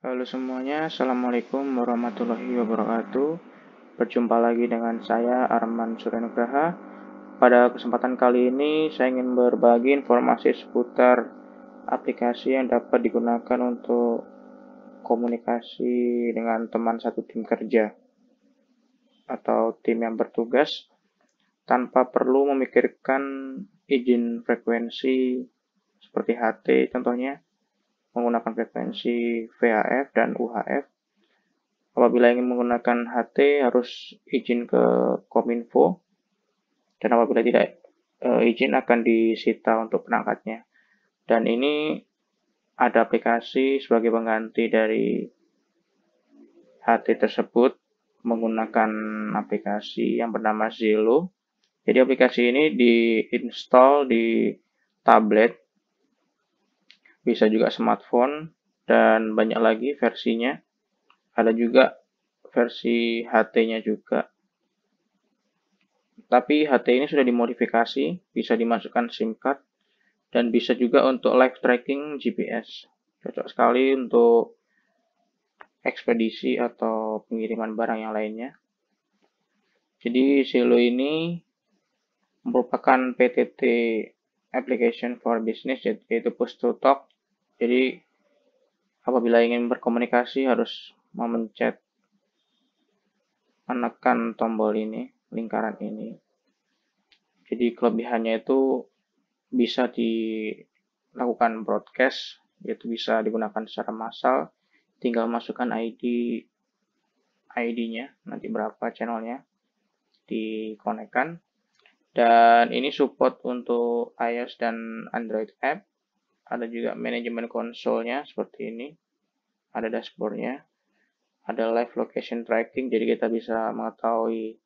Halo semuanya, Assalamualaikum warahmatullahi wabarakatuh Berjumpa lagi dengan saya Arman Surenugraha Pada kesempatan kali ini saya ingin berbagi informasi seputar aplikasi yang dapat digunakan untuk komunikasi dengan teman satu tim kerja atau tim yang bertugas tanpa perlu memikirkan izin frekuensi seperti HT contohnya menggunakan frekuensi VHF dan UHF. Apabila ingin menggunakan HT harus izin ke Kominfo dan apabila tidak eh, izin akan disita untuk perangkatnya. Dan ini ada aplikasi sebagai pengganti dari HT tersebut menggunakan aplikasi yang bernama Zillow jadi aplikasi ini diinstal di tablet, bisa juga smartphone, dan banyak lagi versinya. Ada juga versi HT-nya juga. Tapi HT ini sudah dimodifikasi, bisa dimasukkan SIM card, dan bisa juga untuk live tracking GPS. Cocok sekali untuk ekspedisi atau pengiriman barang yang lainnya. Jadi silo ini merupakan PTT application for business yaitu push to talk. Jadi apabila ingin berkomunikasi harus memencet menekan tombol ini, lingkaran ini. Jadi kelebihannya itu bisa dilakukan broadcast, yaitu bisa digunakan secara massal. Tinggal masukkan ID ID-nya, nanti berapa channelnya dikonekkan. Dan ini support untuk iOS dan Android app. Ada juga manajemen konsolnya seperti ini. Ada dashboardnya. Ada live location tracking, jadi kita bisa mengetahui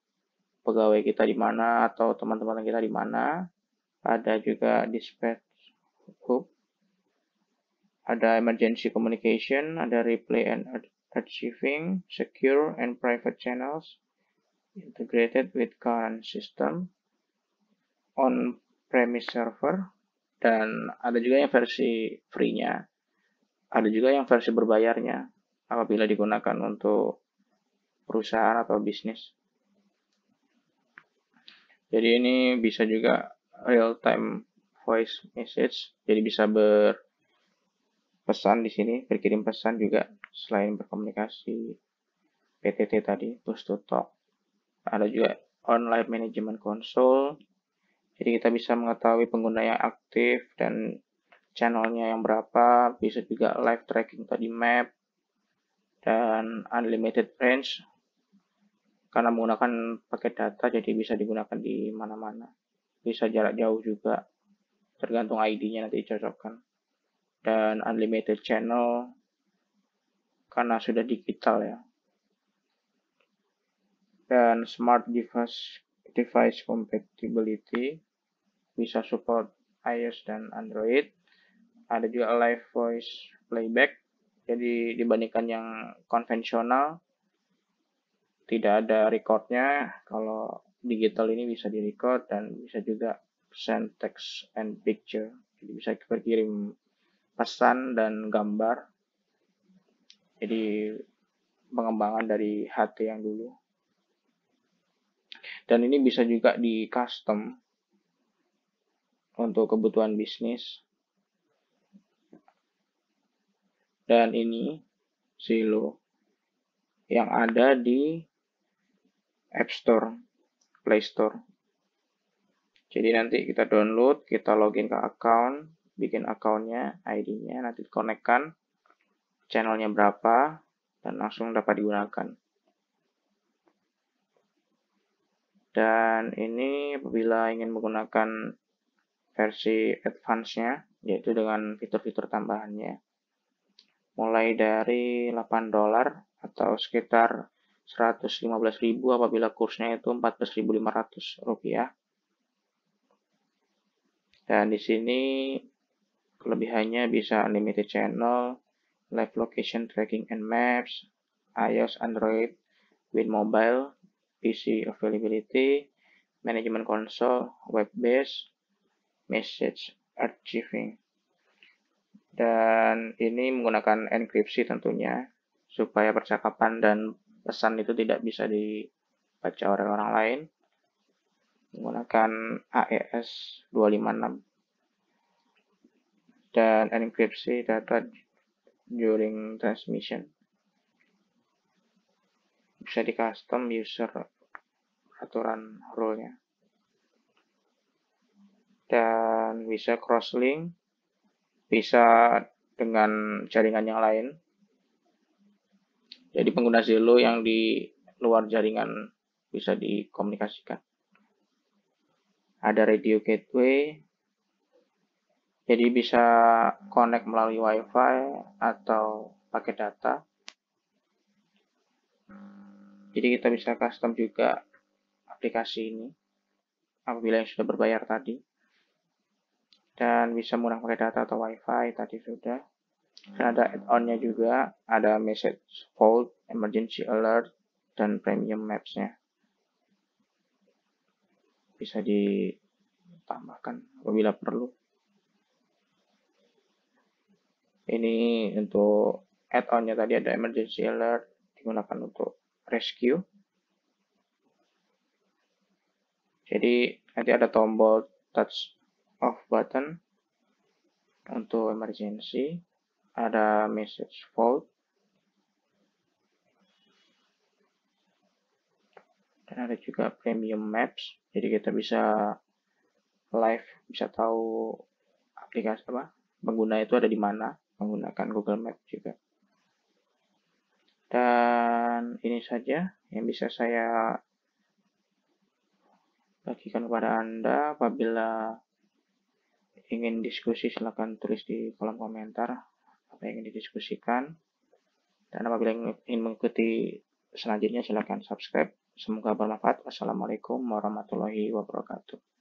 pegawai kita di mana atau teman-teman kita di mana. Ada juga dispatch hub. Ada emergency communication, ada replay and achieving secure and private channels, integrated with current system, on-premise server dan ada juga yang versi free-nya. Ada juga yang versi berbayarnya apabila digunakan untuk perusahaan atau bisnis. Jadi ini bisa juga real time voice message, jadi bisa berpesan di sini, berkirim pesan juga selain berkomunikasi PTT tadi, push to talk. Ada juga online management console, jadi kita bisa mengetahui pengguna yang aktif dan channelnya yang berapa, bisa juga live tracking tadi map, dan unlimited range. Karena menggunakan paket data, jadi bisa digunakan di mana-mana. Bisa jarak jauh juga, tergantung ID-nya nanti dicocokkan. Dan unlimited channel, karena sudah digital ya. Dan smart device, device compatibility, bisa support iOS dan Android. Ada juga live voice playback. Jadi dibandingkan yang konvensional tidak ada recordnya. Kalau digital ini bisa direcord dan bisa juga send text and picture. Jadi bisa berkirim pesan dan gambar. Jadi pengembangan dari HT yang dulu. Dan ini bisa juga di custom untuk kebutuhan bisnis. Dan ini silo yang ada di App Store, Play Store. Jadi nanti kita download, kita login ke account, bikin accountnya, ID-nya, nanti konekkan channelnya berapa, dan langsung dapat digunakan. Dan ini apabila ingin menggunakan versi advance-nya, yaitu dengan fitur-fitur tambahannya. Mulai dari 8 dolar atau sekitar 115.000 apabila kursnya itu 14.500 rupiah. Dan di sini kelebihannya bisa unlimited channel, live location tracking and maps, iOS, Android, Win Mobile, PC availability, manajemen konsol, web-based, message archiving. Dan ini menggunakan enkripsi tentunya supaya percakapan dan pesan itu tidak bisa dibaca oleh orang lain. Menggunakan AES 256 dan enkripsi data during transmission bisa di custom user aturan rule-nya dan bisa crosslink, bisa dengan jaringan yang lain. Jadi pengguna Zelo yang di luar jaringan bisa dikomunikasikan. Ada radio gateway, jadi bisa connect melalui WiFi atau pakai data. Jadi kita bisa custom juga aplikasi ini apabila yang sudah berbayar tadi dan bisa murah pakai data atau wifi tadi sudah dan hmm. ada add-onnya juga ada message vault emergency alert dan premium maps-nya bisa ditambahkan apabila perlu ini untuk add-onnya tadi ada emergency alert digunakan untuk rescue jadi nanti ada tombol touch off button untuk emergency, ada message fault, dan ada juga premium maps, jadi kita bisa live, bisa tahu aplikasi apa, pengguna itu ada di mana, menggunakan Google Maps juga. Dan ini saja yang bisa saya bagikan kepada Anda apabila ingin diskusi silahkan tulis di kolom komentar apa yang ingin didiskusikan. Dan apabila ingin mengikuti selanjutnya silahkan subscribe. Semoga bermanfaat. Wassalamualaikum warahmatullahi wabarakatuh.